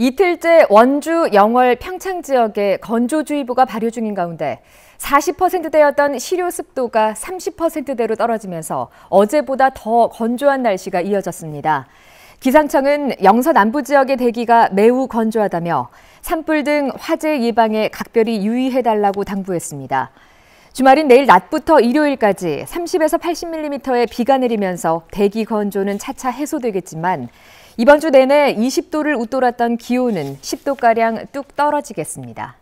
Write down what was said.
이틀째 원주 영월 평창 지역에 건조주의보가 발효 중인 가운데 40%대였던 시료 습도가 30%대로 떨어지면서 어제보다 더 건조한 날씨가 이어졌습니다. 기상청은 영서 남부 지역의 대기가 매우 건조하다며 산불 등 화재 예방에 각별히 유의해달라고 당부했습니다. 주말인 내일 낮부터 일요일까지 30에서 80mm의 비가 내리면서 대기 건조는 차차 해소되겠지만 이번 주 내내 20도를 웃돌았던 기온은 10도가량 뚝 떨어지겠습니다.